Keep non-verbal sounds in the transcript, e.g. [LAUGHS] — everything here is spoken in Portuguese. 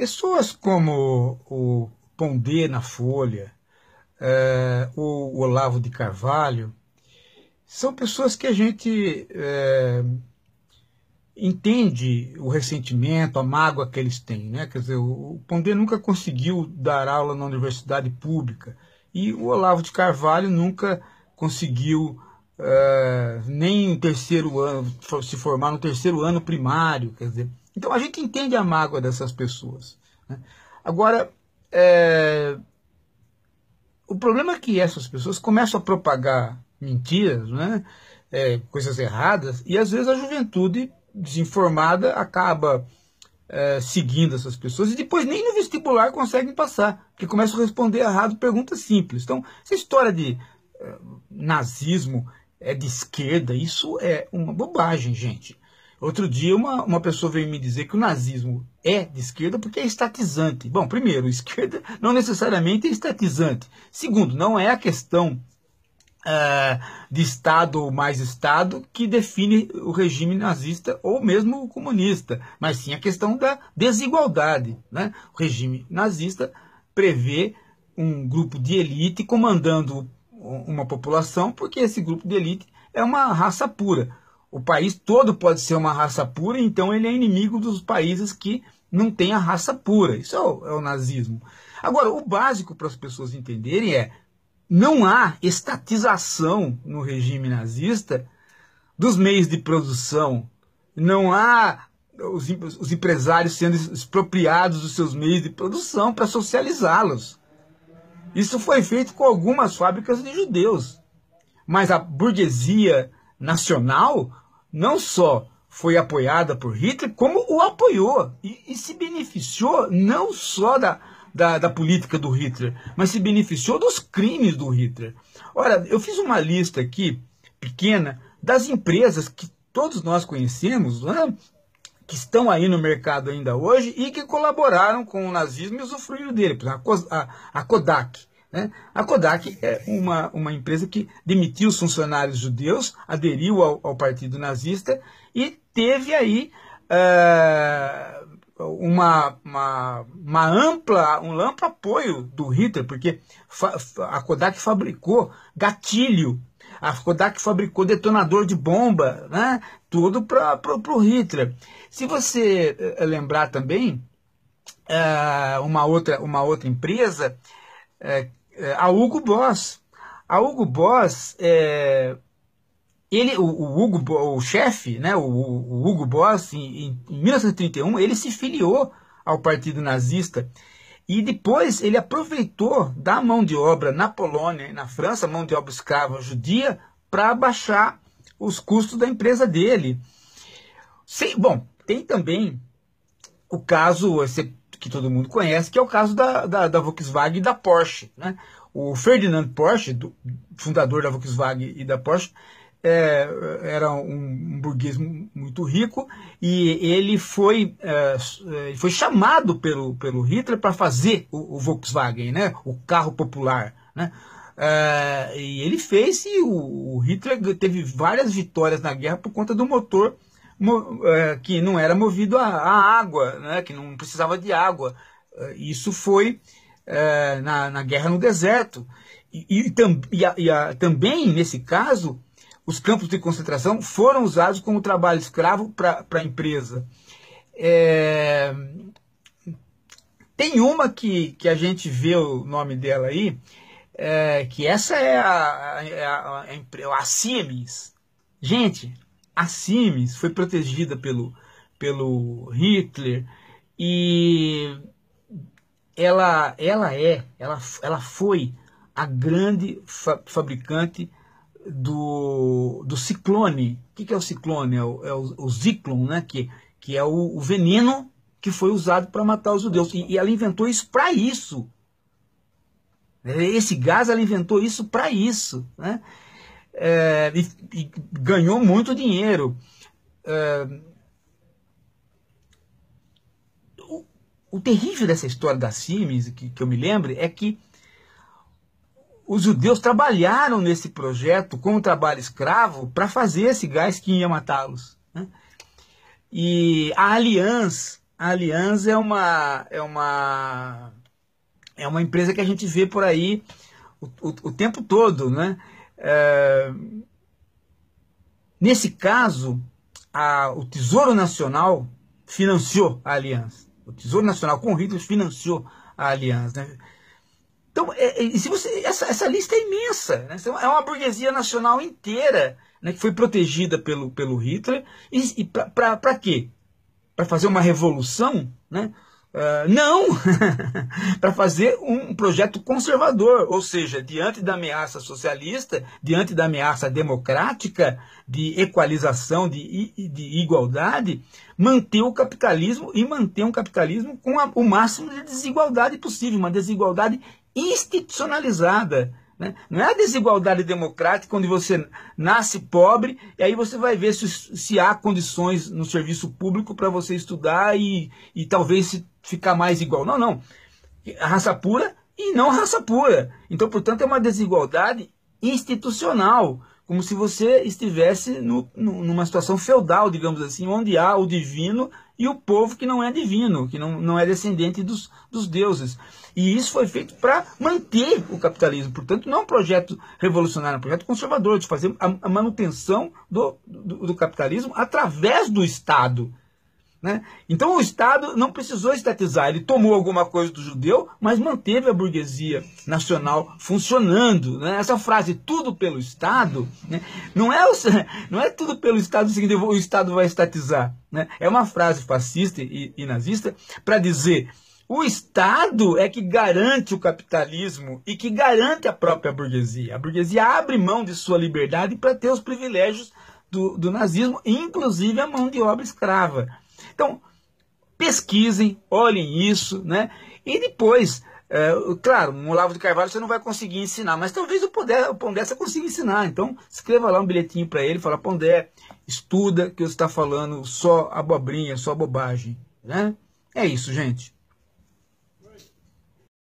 Pessoas como o Pondé na Folha, é, o Olavo de Carvalho, são pessoas que a gente é, entende o ressentimento, a mágoa que eles têm. Né? Quer dizer, o, Pondé nunca conseguiu dar aula na universidade pública e o Olavo de Carvalho nunca conseguiu é, nem terceiro ano, se formar no terceiro ano primário. Quer dizer, então a gente entende a mágoa dessas pessoas. Né? Agora, é... o problema é que essas pessoas começam a propagar mentiras, né? É, coisas erradas, e às vezes a juventude desinformada acaba é, seguindo essas pessoas e depois nem no vestibular conseguem passar, porque começam a responder errado perguntas simples. Então, essa história de é, nazismo é de esquerda, isso é uma bobagem, gente. Outro dia, uma, uma pessoa veio me dizer que o nazismo é de esquerda porque é estatizante. Bom, primeiro, [LAUGHS] esquerda não necessariamente é estatizante. Segundo, não é a questão uh, de Estado ou mais Estado que define o regime nazista ou mesmo o comunista, mas sim a questão da desigualdade. Né? O regime nazista prevê um grupo de elite comandando uma população, porque esse grupo de elite é uma raça pura. O país todo pode ser uma raça pura, então ele é inimigo dos países que não têm a raça pura. Isso é o, é o nazismo. Agora, o básico para as pessoas entenderem é: não há estatização no regime nazista dos meios de produção, não há os, os empresários sendo expropriados dos seus meios de produção para socializá-los. Isso foi feito com algumas fábricas de judeus. Mas a burguesia nacional não só foi apoiada por Hitler, como o apoiou e, e se beneficiou não só da, da, da, política do Hitler, mas se beneficiou dos crimes do Hitler. Ora, eu fiz uma lista aqui, pequena, das empresas que todos nós conhecemos, né, que estão aí no mercado ainda hoje e que colaboraram com o nazismo e usufruíram dele. A, a, a Kodak, né? A Kodak é uma, uma empresa que demitiu os funcionários judeus, aderiu ao, ao partido nazista e teve aí uh, uma, uma, uma, ampla, um amplo apoio do Hitler, porque a Kodak fabricou gatilho, a Kodak fabricou detonador de bomba, né? tudo para o Hitler. Se você eh, lembrar também, uh, uma, outra, uma outra empresa, é, a Hugo Boss. A Hugo Boss, é, ele, o, o Hugo, o chefe, né, o, o Hugo Boss, em, em 1931, ele se filiou ao Partido Nazista e depois ele aproveitou da mão de obra na Polônia e na França, mão de obra escrava judia, para baixar os custos da empresa dele. Sim, bom, tem também o caso, esse que todo mundo conhece, que é o caso da, da, da Volkswagen e da Porsche. Né? O Ferdinand Porsche, do, fundador da Volkswagen e da Porsche, é, era um, um, burguês muito rico e ele foi, é, foi chamado pelo, pelo Hitler para fazer o, o, Volkswagen, né? o carro popular. Né? É, e ele fez e o, o Hitler teve várias vitórias na guerra por conta do motor é, que não era movido a, água, né, que não precisava de água. É, isso foi é, na, na, guerra no deserto. E, e, tam, e, a, e a, também, nesse caso, os campos de concentração foram usados como trabalho escravo para a empresa. É, tem uma que, que a gente vê o nome dela aí, é, que essa é a, a, a, a Siemens. Gente, a Siemens foi protegida pelo, pelo Hitler e ela, ela é, ela, ela foi a grande fa fabricante do, do ciclone. O que, que é o ciclone? É o, é o, o né? que, que é o, o veneno que foi usado para matar os judeus. E, e ela inventou isso para isso. Esse gás ela inventou isso para isso. Né? é, e, e, ganhou muito dinheiro. É, o, o, terrível dessa história da Siemens, que, que eu me lembro, é que os judeus trabalharam nesse projeto como trabalho escravo para fazer esse gás que ia matá-los. Né? E a Allianz, a Allianz é uma é uma é uma empresa que a gente vê por aí o, o, o tempo todo, né? É, nesse caso, a, o Tesouro Nacional financiou a aliança. O Tesouro Nacional com Hitler financiou a aliança. Né? Então, é, é, se você, essa, essa, lista é imensa. Né? Então, é uma burguesia nacional inteira né, que foi protegida pelo, pelo Hitler. E, e para quê? Para fazer uma revolução? Né? Uh, não! [LAUGHS] para fazer um projeto conservador, ou seja, diante da ameaça socialista, diante da ameaça democrática, de equalização, de, de igualdade, manter o capitalismo e manter um capitalismo com a, o máximo de desigualdade possível, uma desigualdade institucionalizada, né? Não é a desigualdade democrática onde você nasce pobre e aí você vai ver se, se há condições no serviço público para você estudar e, e talvez ficar mais igual. Não, não. A raça pura e não raça pura. Então, portanto, é uma desigualdade institucional como se você estivesse no, numa situação feudal, digamos assim, onde há o divino e o povo que não é divino, que não, não é descendente dos, dos deuses. E isso foi feito para manter o capitalismo. Portanto, não é um projeto revolucionário, é um projeto conservador, de fazer a, a manutenção do, do, do capitalismo através do Estado. Né? Então o Estado não precisou estatizar, ele tomou alguma coisa do judeu, mas manteve a burguesia nacional funcionando. Né? Essa frase, tudo pelo Estado, né? não, é o, [LAUGHS] não é tudo pelo Estado, o Estado vai estatizar. Né? É uma frase fascista e, e nazista para dizer o Estado é que garante o capitalismo e que garante a própria burguesia. A burguesia abre mão de sua liberdade para ter os privilégios do, do nazismo, inclusive a mão de obra escrava. Então, pesquisem, olhem isso, né? E depois, é, claro, um Olavo de Carvalho você não vai conseguir ensinar, mas talvez o, poder, o Pondé você consiga ensinar. Então, escreva lá um bilhetinho para ele, fala, Pondé, estuda que eu está falando só abobrinha, só bobagem, né? É isso, gente.